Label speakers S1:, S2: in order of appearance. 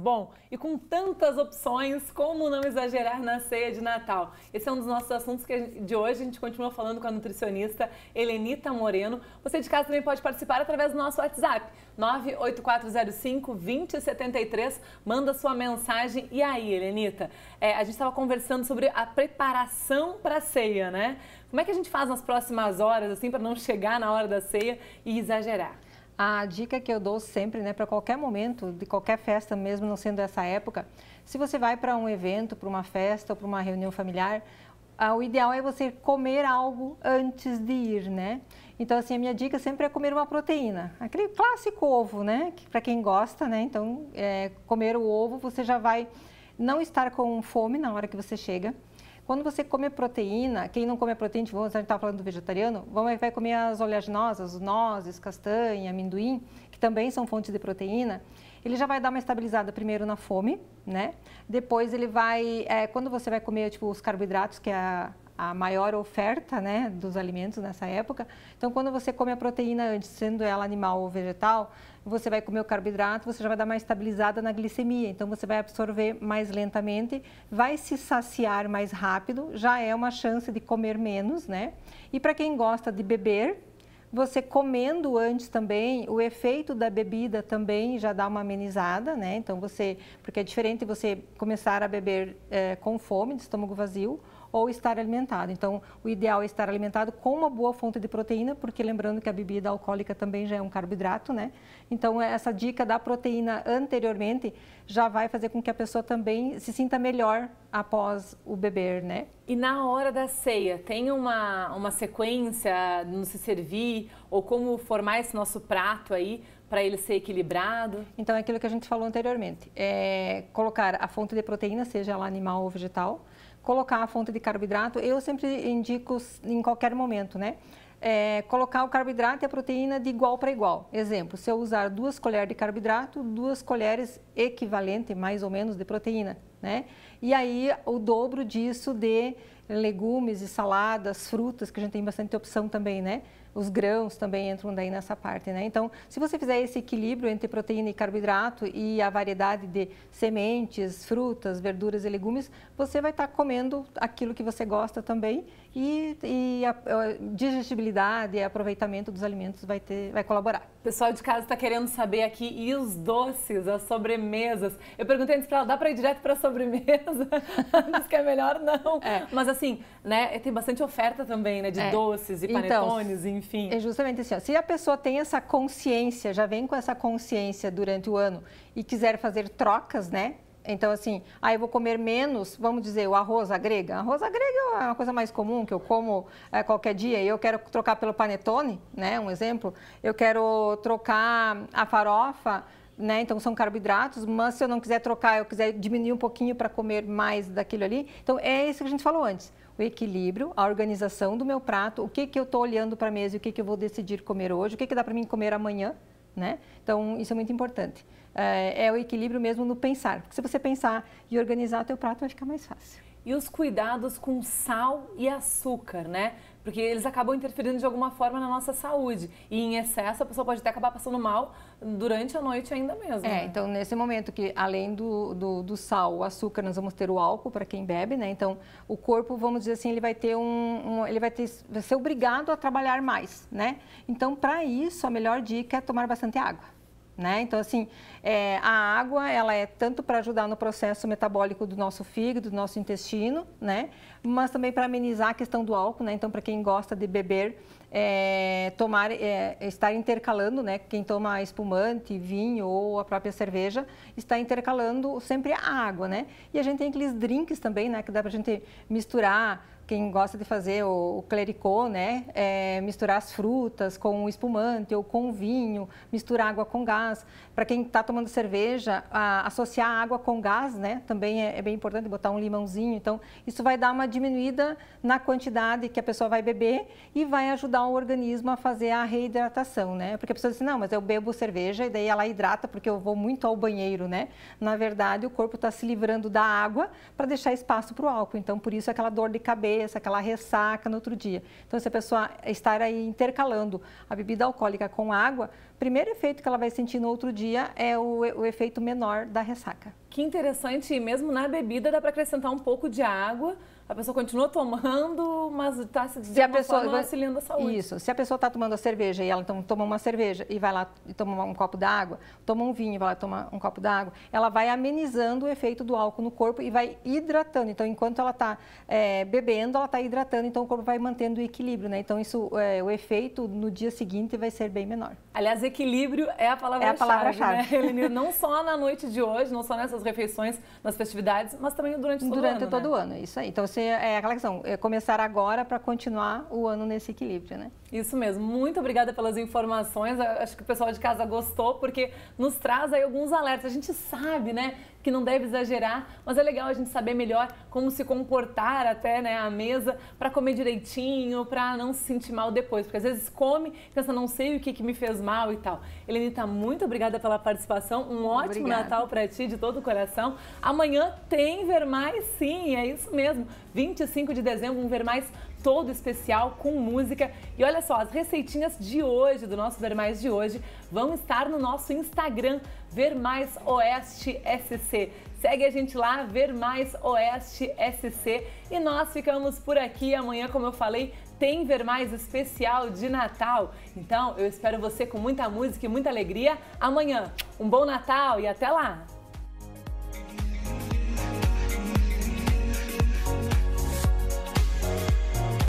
S1: Bom, e com tantas opções, como não exagerar na ceia de Natal? Esse é um dos nossos assuntos gente, de hoje. A gente continua falando com a nutricionista Helenita Moreno. Você de casa também pode participar através do nosso WhatsApp, 98405-2073. Manda sua mensagem. E aí, Helenita? É, a gente estava conversando sobre a preparação para a ceia, né? Como é que a gente faz nas próximas horas, assim, para não chegar na hora da ceia
S2: e exagerar? A dica que eu dou sempre, né, para qualquer momento, de qualquer festa, mesmo não sendo essa época, se você vai para um evento, para uma festa ou para uma reunião familiar, o ideal é você comer algo antes de ir, né? Então, assim, a minha dica sempre é comer uma proteína. Aquele clássico ovo, né? Que, para quem gosta, né? Então, é, comer o ovo, você já vai não estar com fome na hora que você chega. Quando você come proteína, quem não come proteína, tipo, a gente estava falando do vegetariano, vai comer as oleaginosas, nozes, castanha, amendoim, que também são fontes de proteína ele já vai dar uma estabilizada primeiro na fome, né? Depois ele vai, é, quando você vai comer tipo os carboidratos, que é a, a maior oferta né, dos alimentos nessa época. Então, quando você come a proteína antes, sendo ela animal ou vegetal, você vai comer o carboidrato, você já vai dar uma estabilizada na glicemia. Então, você vai absorver mais lentamente, vai se saciar mais rápido, já é uma chance de comer menos, né? E para quem gosta de beber, você comendo antes também, o efeito da bebida também já dá uma amenizada, né? Então você, porque é diferente você começar a beber é, com fome, de estômago vazio, ou estar alimentado. Então, o ideal é estar alimentado com uma boa fonte de proteína, porque lembrando que a bebida alcoólica também já é um carboidrato, né? Então, é, essa dica da proteína anteriormente já vai fazer com que a pessoa também se sinta melhor após o beber, né? E na
S1: hora da ceia, tem uma, uma sequência no se servir ou como formar esse nosso prato aí para ele ser equilibrado?
S2: Então, é aquilo que a gente falou anteriormente, é colocar a fonte de proteína, seja ela animal ou vegetal, colocar a fonte de carboidrato. Eu sempre indico em qualquer momento, né? É, colocar o carboidrato e a proteína de igual para igual. Exemplo, se eu usar duas colheres de carboidrato, duas colheres equivalente, mais ou menos, de proteína, né? E aí o dobro disso de legumes e saladas, frutas, que a gente tem bastante opção também, né? os grãos também entram daí nessa parte, né? Então, se você fizer esse equilíbrio entre proteína e carboidrato e a variedade de sementes, frutas, verduras e legumes, você vai estar comendo aquilo que você gosta também e, e a, a digestibilidade e aproveitamento dos alimentos vai, ter, vai colaborar.
S1: O pessoal de casa está querendo saber aqui, e os doces, as sobremesas? Eu perguntei antes para ela, dá para ir direto para a sobremesa? Diz que é melhor não. É. Mas assim, né, tem bastante oferta também, né, de é. doces e então, panetones,
S2: então, enfim. É justamente assim, ó, se a pessoa tem essa consciência, já vem com essa consciência durante o ano e quiser fazer trocas, né, então, assim, aí ah, eu vou comer menos, vamos dizer, o arroz à grega. Arroz à grega é uma coisa mais comum que eu como é, qualquer dia. E Eu quero trocar pelo panetone, né? Um exemplo. Eu quero trocar a farofa né? Então são carboidratos, mas se eu não quiser trocar, eu quiser diminuir um pouquinho para comer mais daquilo ali. Então é isso que a gente falou antes. O equilíbrio, a organização do meu prato, o que que eu estou olhando para a mesa, o que que eu vou decidir comer hoje, o que que dá para mim comer amanhã, né? Então isso é muito importante é, é o equilíbrio mesmo no pensar. Porque se você pensar e organizar o teu prato, vai ficar mais fácil e os cuidados com sal
S1: e açúcar, né? Porque eles acabam interferindo de alguma forma na nossa saúde. E em excesso, a pessoa pode até acabar passando mal durante a noite ainda
S2: mesmo. É, né? então nesse momento que além do, do, do, sal, o açúcar, nós vamos ter o álcool para quem bebe, né? Então o corpo, vamos dizer assim, ele vai ter um, um ele vai, ter, vai ser obrigado a trabalhar mais, né? Então para isso, a melhor dica é tomar bastante água. Né? Então, assim, é, a água ela é tanto para ajudar no processo metabólico do nosso fígado, do nosso intestino, né? mas também para amenizar a questão do álcool. Né? Então, para quem gosta de beber, é, tomar, é, estar intercalando, né? quem toma espumante, vinho ou a própria cerveja, está intercalando sempre a água. Né? E a gente tem aqueles drinks também, né? que dá para a gente misturar quem gosta de fazer o, o clericô, né? É, misturar as frutas com o espumante ou com o vinho, misturar água com gás. Para quem está tomando cerveja, a, associar água com gás, né? Também é, é, bem importante botar um limãozinho. Então, isso vai dar uma diminuída na quantidade que a pessoa vai beber e vai ajudar o organismo a fazer a reidratação, né? Porque a pessoa diz, assim, não, mas eu bebo cerveja e daí ela hidrata porque eu vou muito ao banheiro, né? Na verdade, o corpo está se livrando da água para deixar espaço para o álcool. Então, por isso aquela dor de cabeça cabeça, aquela ressaca no outro dia. Então, se a pessoa estar aí intercalando a bebida alcoólica com água, o primeiro efeito que ela vai sentir no outro dia é o, o efeito menor da ressaca. Que interessante, mesmo na bebida dá para acrescentar um pouco de água. A pessoa continua
S1: tomando, mas está se de se a pessoa, forma auxiliando a saúde. Isso. Se
S2: a pessoa está tomando a cerveja e ela então, toma uma cerveja e vai lá e toma um copo d'água, toma um vinho e vai lá tomar um copo d'água, ela vai amenizando o efeito do álcool no corpo e vai hidratando. Então, enquanto ela está é, bebendo, ela está hidratando, então o corpo vai mantendo o equilíbrio, né? Então, isso, é, o efeito no dia seguinte vai ser bem menor.
S1: Aliás, equilíbrio é a palavra-chave. É a palavra-chave. Né? não só na noite de hoje, não só nessas essas refeições nas festividades, mas também durante todo durante o ano. Durante todo o
S2: né? ano, isso aí. Então, você, é aquela questão, é começar agora para continuar o ano nesse equilíbrio, né?
S1: Isso mesmo. Muito obrigada pelas informações. Acho que o pessoal de casa gostou, porque nos traz aí alguns alertas. A gente sabe, né, que não deve exagerar, mas é legal a gente saber melhor como se comportar até né, a mesa para comer direitinho, para não se sentir mal depois, porque às vezes come, pensa, não sei o que, que me fez mal e tal. Elenita, tá muito obrigada pela participação, um ótimo obrigada. Natal para ti de todo o coração. Amanhã tem Ver Mais, sim, é isso mesmo, 25 de dezembro, um Ver Mais todo especial com música. E olha só, as receitinhas de hoje, do nosso Ver Mais de hoje, vão estar no nosso Instagram, Ver Mais Oeste SC. Segue a gente lá, Ver Mais Oeste SC. E nós ficamos por aqui. Amanhã, como eu falei, tem Ver Mais especial de Natal. Então, eu espero você com muita música e muita alegria amanhã. Um bom Natal e até lá!